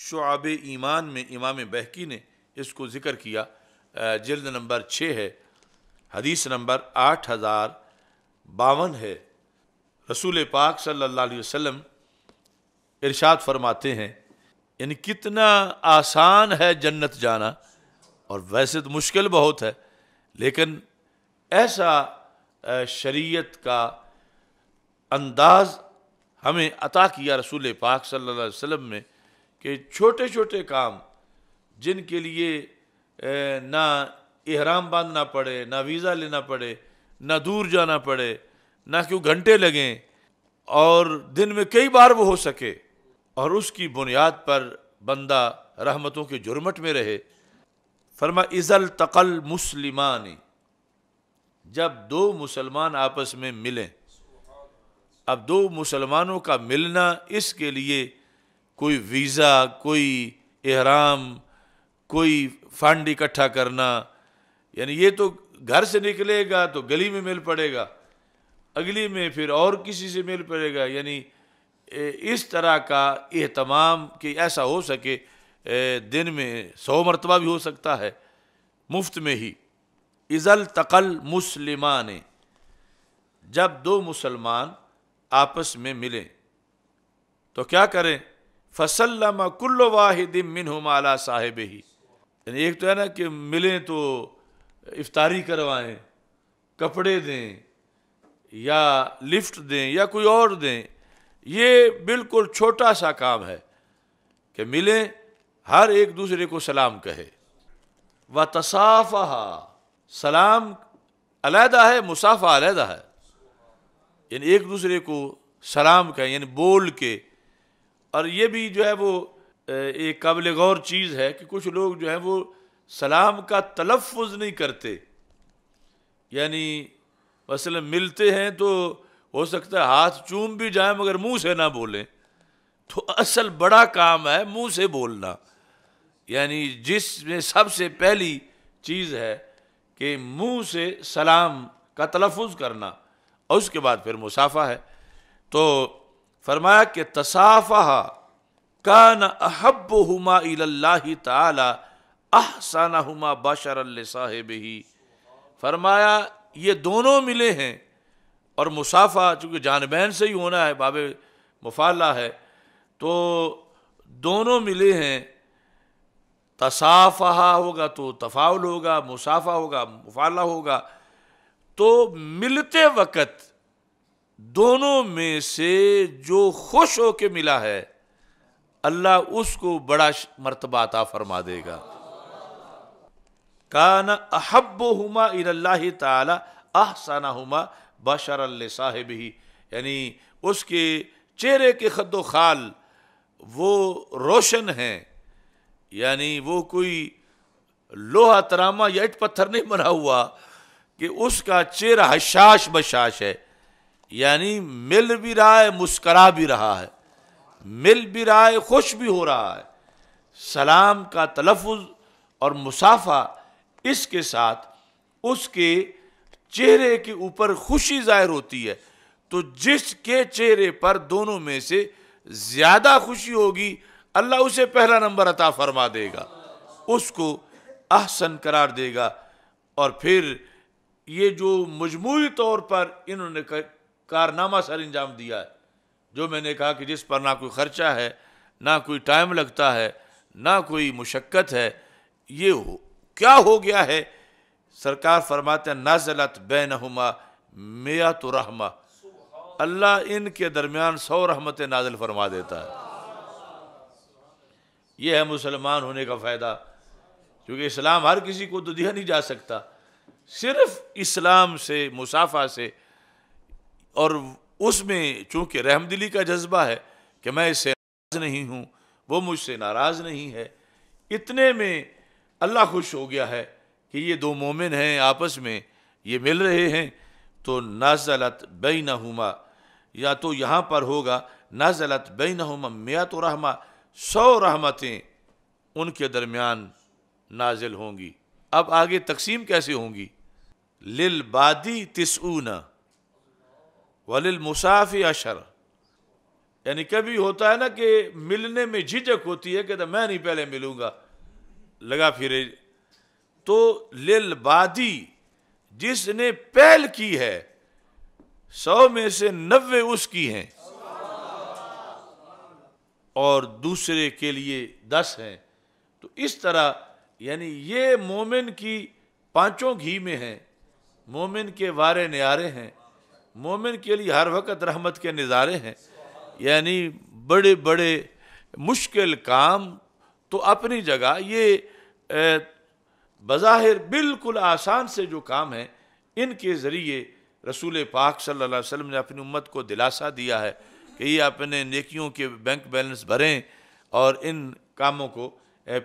शुब ईमान में इमाम बहकी ने इसको ज़िक्र किया जल्द नंबर छः है हदीस नंबर आठ हज़ार बावन है रसूल पाक सल्ला वसम इर्शाद इरशाद फरमाते हैं यानी कितना आसान है जन्नत जाना और वैसे तो मुश्किल बहुत है लेकिन ऐसा शरीयत का अंदाज हमें अता किया रसूल पाक सल्लल्लाहु अलैहि वसल्लम में कि छोटे छोटे काम जिनके लिए ना इहराम बांधना पड़े ना वीज़ा लेना पड़े ना दूर जाना पड़े ना क्यों घंटे लगें और दिन में कई बार वो हो सके और उसकी बुनियाद पर बंदा रहमतों के जुर्मट में रहे फरमा इज़ल तकल मुसलमानी जब दो मुसलमान आपस में मिलें अब दो मुसलमानों का मिलना इसके लिए कोई वीज़ा कोई एहराम कोई फंड इकट्ठा करना यानी ये तो घर से निकलेगा तो गली में मिल पड़ेगा अगली में फिर और किसी से मिल पड़ेगा यानी इस तरह का एहतमाम कि ऐसा हो सके दिन में सौ मरतबा भी हो सकता है मुफ्त में ही इज़ल तकल मुसलमान जब दो मुसलमान आपस में मिलें तो क्या करें फसलम कुल्ल वाहिद मिन मिनहुमाला साहेब ही यानी एक तो है ना कि मिलें तो इफ्तारी करवाएं कपड़े दें या लिफ्ट दें या कोई और दें ये बिल्कुल छोटा सा काम है कि मिलें हर एक दूसरे को सलाम कहे व तसाफ़ा सलाम अलहदा है मुसाफ़ा अलहदा है यानी एक दूसरे को सलाम कहें यानी बोल के और ये भी जो है वो एक काबिल गौर चीज़ है कि कुछ लोग जो है वो सलाम का तलफ़ नहीं करते यानी मसल मिलते हैं तो हो सकता है हाथ चूम भी जाए मगर मुंह से ना बोलें तो असल बड़ा काम है मुंह से बोलना यानी जिसमें सबसे पहली चीज़ है कि मुंह से सलाम का तलफ़ करना और उसके बाद फिर मुसाफा है तो फरमाया कि तसाफ़ा कान अहब हुमा तहसाना हुमा बाशर साहेब ही फरमाया ये दोनों मिले हैं और मुसाफ़ा चूँकि जानबैन से ही होना है बाब मुफाला है तो दोनों मिले हैं तसाफ़ा होगा तो तफाउल होगा मुसाफ़ा होगा मुफाला होगा तो मिलते वक़्त दोनों में से जो खुश हो के मिला है अल्लाह उसको बड़ा मरतबा अता फरमा देगा कान अहब हुमा इला ताला आहसाना हुमा बशर साहेब ही यानी उसके चेहरे के खद खाल वो रोशन हैं यानी वो कोई लोहा तरामा या इट पत्थर नहीं बना हुआ कि उसका चेहरा हशाश बशाश है यानी मिल भी रहा है मुस्करा भी रहा है मिल भी रहा है खुश भी हो रहा है सलाम का तलफ़ और मुसाफा इसके साथ उसके चेहरे के ऊपर खुशी ज़ाहिर होती है तो जिसके चेहरे पर दोनों में से ज़्यादा खुशी होगी अल्लाह उसे पहला नंबर अता फरमा देगा उसको अहसन करार देगा और फिर ये जो मजमू तौर पर इन्होंने कारनामा सर अंजाम दिया है जो मैंने कहा कि जिस पर ना कोई ख़र्चा है ना कोई टाइम लगता है ना कोई मुशक्क़त है ये हो क्या हो गया है सरकार फरमाते नाजलत बैनहुमा मिया तो रहमा अल्लाह इनके दरमियान सौ रहमत नाजल फरमा देता है यह है मुसलमान होने का फ़ायदा क्योंकि इस्लाम हर किसी को तो दिया नहीं जा सकता सिर्फ इस्लाम से मुसाफा से और उसमें चूंकि रहमदिली का जज्बा है कि मैं इससे नाराज नहीं हूँ वो मुझसे नाराज़ नहीं है इतने में अल्लाह खुश हो गया है कि ये दो मोमिन हैं आपस में ये मिल रहे हैं तो नाजलत बई नहुमा या तो यहाँ पर होगा नाजलत बई नहुमा मिया तो रहमा सौ रहमतें उनके दरमियान नाजिल होंगी अब आगे तकसीम कैसे होंगी लिल बादी तिसऊना वलिल मुसाफी अशर यानी कभी होता है ना कि मिलने में झिझक होती है तो मैं नहीं पहले मिलूंगा लगा फिरे तो लिल बादी जिसने पहल की है सौ में से नब्बे उसकी हैं और दूसरे के लिए दस हैं तो इस तरह यानी ये मोमिन की पांचों घी में हैं मोमिन के वारे नारे हैं मोमिन के लिए हर वक्त रहमत के नज़ारे हैं यानी बड़े बड़े मुश्किल काम तो अपनी जगह ये बज़ाहिर बिल्कुल आसान से जो काम हैं इनके ज़रिए रसूल पाक सल्लल्लाहु अलैहि वसल्लम ने अपनी उम्मत को दिलासा दिया है कि ये अपने नेकियों के बैंक बैलेंस भरें और इन कामों को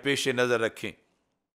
पेश नज़र रखें